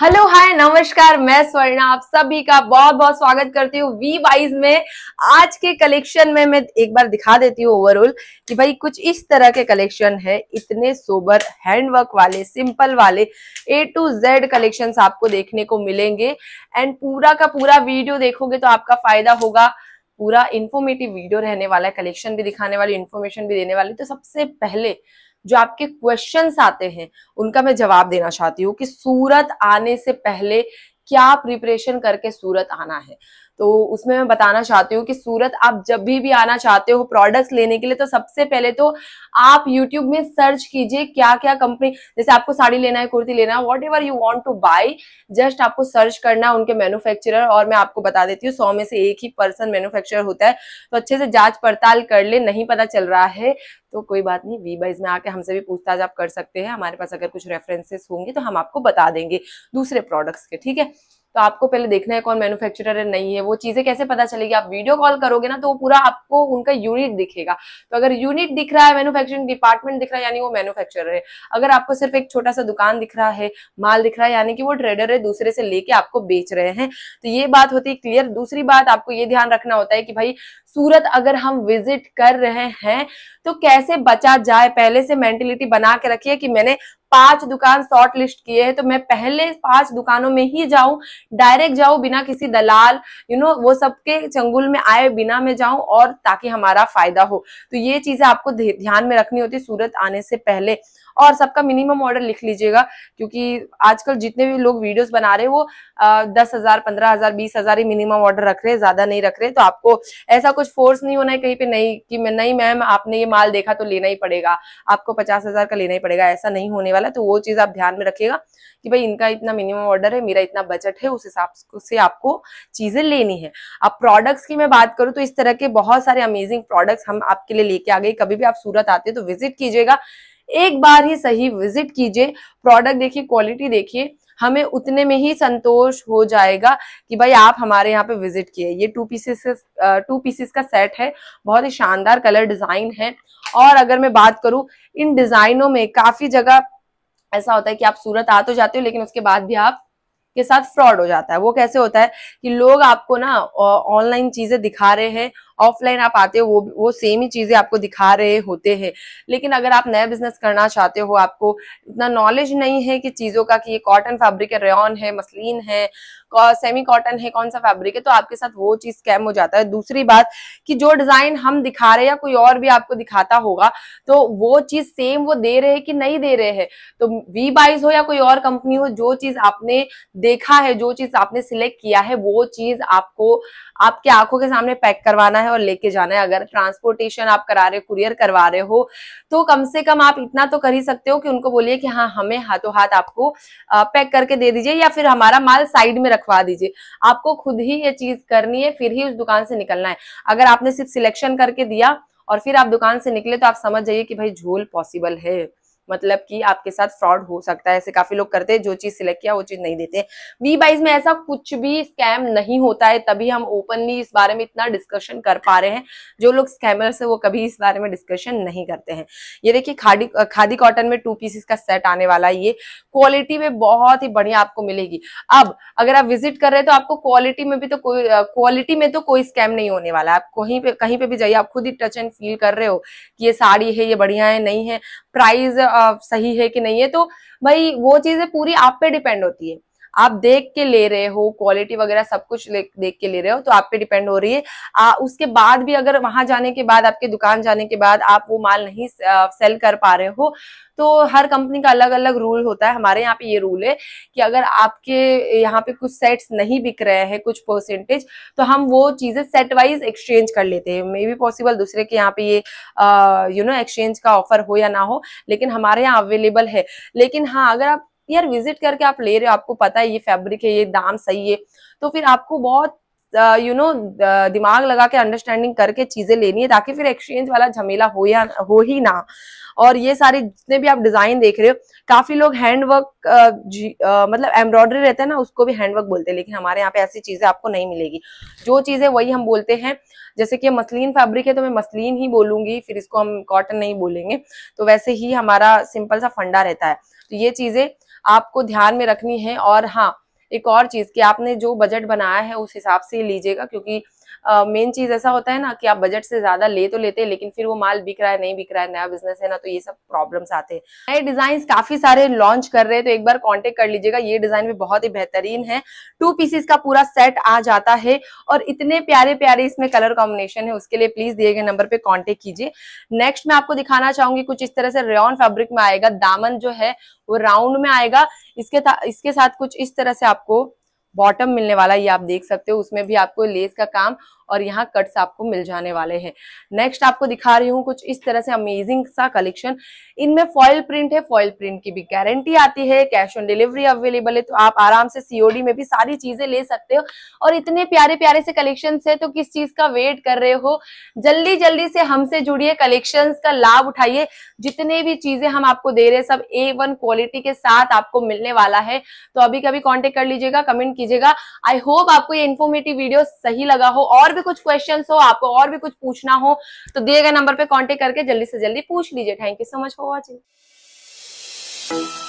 hello hi नमस्कार मैं स्वर्णा आप सभी का बहुत बहुत स्वागत करती हूँ वी वाइज में आज के कलेक्शन में मैं एक बार दिखा देती हूँ ओवरऑल कि भाई कुछ इस तरह के कलेक्शन है इतने सोबर हैंडवर्क वाले सिंपल वाले ए टू जेड कलेक्शंस आपको देखने को मिलेंगे एंड पूरा का पूरा वीडियो देखोगे तो आपका फायदा होगा पूरा इन्फॉर्मेटिव वीडियो रहने वाला है कलेक्शन भी दिखाने वाली इन्फॉर्मेशन भी देने वाली तो सबसे पहले जो आपके क्वेश्चन आते हैं उनका मैं जवाब देना चाहती हूँ कि सूरत आने से पहले क्या प्रिपरेशन करके सूरत आना है तो उसमें मैं बताना चाहती हूँ कि सूरत आप जब भी भी आना चाहते हो प्रोडक्ट्स लेने के लिए तो सबसे पहले तो आप यूट्यूब में सर्च कीजिए क्या क्या कंपनी जैसे आपको साड़ी लेना है कुर्ती लेना है whatever you want to buy just आपको सर्च करना है उनके मैन्युफैक्चरर और मैं आपको बता देती हूँ सौ में से एक ही पर्सन मैन्युफैक्चर होता है तो अच्छे से जाँच पड़ताल कर ले नहीं पता चल रहा है तो कोई बात नहीं वी बाइज में आके हमसे भी पूछताछ आप कर सकते हैं हमारे पास अगर कुछ रेफरेंसेस होंगे तो हम आपको बता देंगे दूसरे प्रोडक्ट्स के ठीक है तो आपको पहले देखना है कौन मैन्युफैक्चरर है नहीं है वो चीजें कैसे पता चलेगी आप वीडियो कॉल करोगे ना तो वो पूरा आपको उनका यूनिट दिखेगा तो अगर यूनिट दिख रहा है मैन्युफैक्चरिंग डिपार्टमेंट दिख रहा है यानी वो मैन्युफैक्चरर है अगर आपको सिर्फ एक छोटा सा दुकान दिख रहा है माल दिख रहा है यानी कि वो ट्रेडर है दूसरे से लेके आपको बेच रहे हैं तो ये बात होती है क्लियर दूसरी बात आपको ये ध्यान रखना होता है कि भाई सूरत अगर हम विजिट कर रहे हैं तो कैसे बचा जाए पहले से मेंटेलिटी बना के रखिए कि मैंने पांच दुकान शॉर्ट लिस्ट किए हैं तो मैं पहले पांच दुकानों में ही जाऊं डायरेक्ट जाऊं बिना किसी दलाल यू नो वो सबके चंगुल में आए बिना मैं जाऊं और ताकि हमारा फायदा हो तो ये चीजें आपको ध्यान में रखनी होती है सूरत आने से पहले और सबका मिनिमम ऑर्डर लिख लीजिएगा क्योंकि आजकल जितने भी लोग वीडियोस बना रहे हैं वो दस हजार पंद्रह हजार बीस हजार ही मिनिमम ऑर्डर रख रहे हैं ज्यादा नहीं रख रहे तो आपको ऐसा कुछ फोर्स नहीं होना है कहीं पे नहीं कि मैं नहीं मैम आपने ये माल देखा तो लेना ही पड़ेगा आपको पचास हजार का लेना ही पड़ेगा ऐसा नहीं होने वाला डाला तो वो चीज आप ध्यान में रखिएगा कि भाई इनका इतना मिनिमम ऑर्डर है मेरा इतना बजट है उस हिसाब से आपको चीजें लेनी है अब प्रोडक्ट्स की मैं बात करूं तो इस तरह के बहुत सारे अमेजिंग प्रोडक्ट्स हम आपके लिए लेके आ गए कभी भी आप सूरत आते हैं तो विजिट कीजिएगा एक बार ही सही विजिट कीजिए प्रोडक्ट देखिए क्वालिटी देखिए हमें उतने में ही संतोष हो जाएगा कि भाई आप हमारे यहाँ पे विजिट किए ये टू पीसेस टू पीसेस का सेट है बहुत ही शानदार कलर डिजाइन है और अगर मैं बात करूं इन डिजाइनों में काफी जगह ऐसा होता है कि आप सूरत आ तो जाते हो लेकिन उसके बाद भी आप के साथ फ्रॉड हो जाता है वो कैसे होता है कि लोग आपको ना ऑनलाइन चीजें दिखा रहे हैं ऑफलाइन आप आते हो वो वो सेम ही चीजें आपको दिखा रहे होते हैं लेकिन अगर आप नया बिजनेस करना चाहते हो आपको इतना नॉलेज नहीं है कि चीजों का कि ये कॉटन फैब्रिक है रेन है मसलिन है सेमी कॉटन है कौन सा फैब्रिक है तो आपके साथ वो चीज स्कैम हो जाता है दूसरी बात कि जो डिजाइन हम दिखा रहे हैं या कोई और भी आपको दिखाता होगा तो वो चीज सेम वो दे रहे हैं कि नहीं दे रहे हैं तो वी बाइज हो या कोई और कंपनी हो जो चीज आपने देखा है जो चीज आपने सिलेक्ट किया है वो चीज आपको आपके आंखों के सामने पैक करवाना है और लेके जाना है अगर ट्रांसपोर्टेशन आप करा रहे हो कुरियर करवा रहे हो तो कम से कम आप इतना तो कर ही सकते हो कि उनको बोलिए कि हाँ हमें हाथों हाथ आपको पैक करके दे दीजिए या फिर हमारा माल साइड में रखवा दीजिए आपको खुद ही ये चीज करनी है फिर ही उस दुकान से निकलना है अगर आपने सिर्फ सिलेक्शन करके दिया और फिर आप दुकान से निकले तो आप समझ जाइए कि भाई झोल पॉसिबल है मतलब कि आपके साथ फ्रॉड हो सकता है ऐसे काफी लोग करते हैं जो चीज सिलेक्ट किया वो चीज नहीं देते वी बाइज में ऐसा कुछ भी स्कैम नहीं होता है तभी हम ओपनली इस बारे में इतना डिस्कशन कर पा रहे हैं जो लोग स्कैमर्स है वो कभी इस बारे में डिस्कशन नहीं करते हैं ये देखिए खादी खादी कॉटन में टू पीसेस का सेट आने वाला है ये क्वालिटी में बहुत ही बढ़िया आपको मिलेगी अब अगर आप विजिट कर रहे हैं तो आपको क्वालिटी में भी तो कोई क्वालिटी में तो कोई स्कैम नहीं होने वाला आप कहीं पे कहीं पे भी जाइए आप खुद ही टच एंड फील कर रहे हो कि ये साड़ी है ये बढ़िया है नहीं है प्राइस सही है कि नहीं है तो भाई वो चीजें पूरी आप पे डिपेंड होती है आप देख के ले रहे हो क्वालिटी वगैरह सब कुछ देख के ले रहे हो तो आप पे डिपेंड हो रही है आ, उसके बाद भी अगर वहां जाने के बाद आपके दुकान जाने के बाद आप वो माल नहीं सेल कर पा रहे हो तो हर कंपनी का अलग अलग रूल होता है हमारे यहाँ पे ये रूल है कि अगर आपके यहाँ पे कुछ सेट्स नहीं बिक रहे हैं कुछ परसेंटेज तो हम वो चीजें सेट वाइज एक्सचेंज कर लेते हैं मे बी पॉसिबल दूसरे के यहाँ पे ये यू नो एक्सचेंज का ऑफर हो या ना हो लेकिन हमारे यहाँ अवेलेबल है लेकिन हाँ अगर आप यार विजिट करके आप ले रहे हो आपको पता है ये फैब्रिक है ये दाम सही है तो फिर आपको बहुत यू नो दिमाग लगा के अंडरस्टैंडिंग करके चीजें लेनी है ताकि फिर एक्सचेंज वाला झमेला हो या हो ही ना और ये सारे जितने भी आप डिजाइन देख रहे हो काफी लोग हैंडवर्क मतलब एम्ब्रॉयडरी रहता है ना उसको भी हैंडवर्क बोलते हैं लेकिन हमारे यहाँ पे ऐसी चीजें आपको नहीं मिलेगी जो चीजें वही हम बोलते हैं जैसे कि मसलिन फैब्रिक है तो मैं मसलिन ही बोलूंगी फिर इसको हम कॉटन नहीं बोलेंगे तो वैसे ही हमारा सिंपल सा फंडा रहता है तो ये चीजें आपको ध्यान में रखनी है और हाँ एक और चीज कि आपने जो बजट बनाया है उस हिसाब से लीजिएगा क्योंकि मेन चीज ऐसा होता है ना कि आप बजट से ज्यादा ले तो लेते हैं लेकिन फिर वो माल बिक रहा है नहीं बिक रहा है नया बिजनेस है ना तो ये सब प्रॉब्लम आते हैं नए डिजाइन काफी सारे लॉन्च कर रहे हैं तो एक बार कॉन्टेक्ट कर लीजिएगा ये डिजाइन भी बहुत ही बेहतरीन है टू पीसेस का पूरा सेट आ जाता है और इतने प्यारे प्यारे इसमें कलर कॉम्बिनेशन है उसके लिए प्लीज दिए गए नंबर पर कॉन्टेक्ट कीजिए नेक्स्ट मैं आपको दिखाना चाहूंगी कुछ इस तरह से रेन फेब्रिक में आएगा दामन जो है वो राउंड में आएगा इसके इसके साथ कुछ इस तरह से आपको बॉटम मिलने वाला ये आप देख सकते हो उसमें भी आपको लेस का काम और यहाँ कट्स आपको मिल जाने वाले हैं नेक्स्ट आपको दिखा रही हूँ कुछ इस तरह से अमेजिंग सा कलेक्शन इनमें फॉयल प्रिंट है फॉयल प्रिंट की भी गारंटी आती है कैश ऑन डिलीवरी अवेलेबल है तो आप आराम से सीओडी में भी सारी चीजें ले सकते हो और इतने प्यारे प्यारे से कलेक्शन है तो किस चीज का वेट कर रहे हो जल्दी जल्दी से हमसे जुड़िए कलेक्शन का लाभ उठाइए जितने भी चीजें हम आपको दे रहे हैं सब ए क्वालिटी के साथ आपको मिलने वाला है तो अभी कभी कॉन्टेक्ट कर लीजिएगा कमेंट कीजिएगा आई होप आपको ये इन्फॉर्मेटिव वीडियो सही लगा हो और भी भी कुछ क्वेश्चन हो आपको और भी कुछ पूछना हो तो दिए गए नंबर पर कॉन्टेक्ट करके जल्दी से जल्दी पूछ लीजिए thank you so much for watching